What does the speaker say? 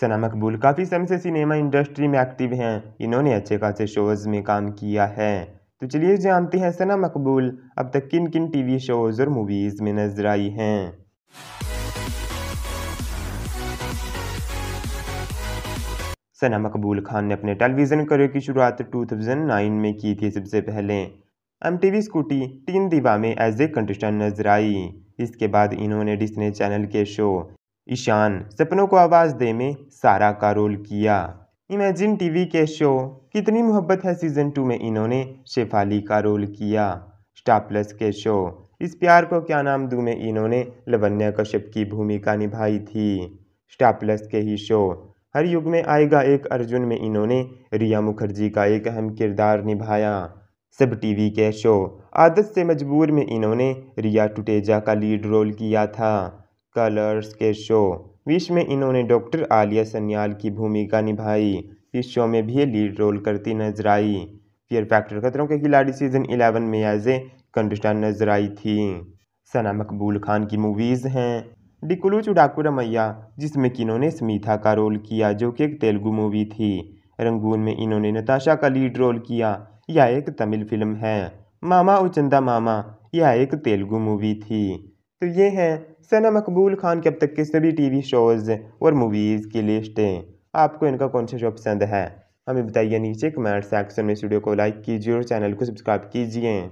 सना मकबूल काफ़ी समय से सिनेमा इंडस्ट्री में एक्टिव हैं इन्होंने अच्छे खासे शोज़ में काम किया है तो चलिए जानते हैं सना मकबूल अब तक किन किन टीवी शोज़ और मूवीज़ में नजर आई हैं सना मकबूल खान ने अपने टेलीविज़न करियर की शुरुआत 2009 में की थी सबसे पहले एम टी स्कूटी तीन दीवा में एज ए कंटेस्टेंट नजर आई इसके बाद इन्होंने डिस्ने चैनल के शो ईशान सपनों को आवाज़ दे में सारा का रोल किया इमेजिन टीवी के शो कितनी मोहब्बत है सीजन टू में इन्होंने शेफाली का रोल किया स्टार प्लस के शो इस प्यार को क्या नाम दूँ में इन्होंने लवन्या कश्यप की भूमिका निभाई थी स्टार प्लस के ही शो हर युग में आएगा एक अर्जुन में इन्होंने रिया मुखर्जी का एक अहम किरदार निभाया सब टीवी के शो आदत से मजबूर में इन्होंने रिया टुटेजा का लीड रोल किया था कलर्स के शो विश्व में इन्होंने डॉक्टर आलिया सन्याल की भूमिका निभाई इस शो में भी लीड रोल करती नजर आई फियर फैक्टर खतरों के खिलाड़ी सीजन 11 में एज ए कंटेस्टेंट नजर आई थी सना मकबूल खान की मूवीज़ हैं डिकुलू चुडाकू रमैया जिसमें कि इन्होंने स्मिथा का रोल किया जो कि एक तेलुगु मूवी थी रंगून में इन्होंने नताशा का लीड रोल किया यह एक तमिल फिल्म है मामा उचंदा मामा यह एक तेलुगु मूवी थी तो ये हैं सना मकबूल खान के अब तक के सभी टी वी शोज़ और मूवीज़ की लिस्टें आपको इनका कौन सा शो पसंद है हमें बताइए नीचे कमेंट सेक्शन में स्टूडियो को लाइक कीजिए और चैनल को सब्सक्राइब कीजिए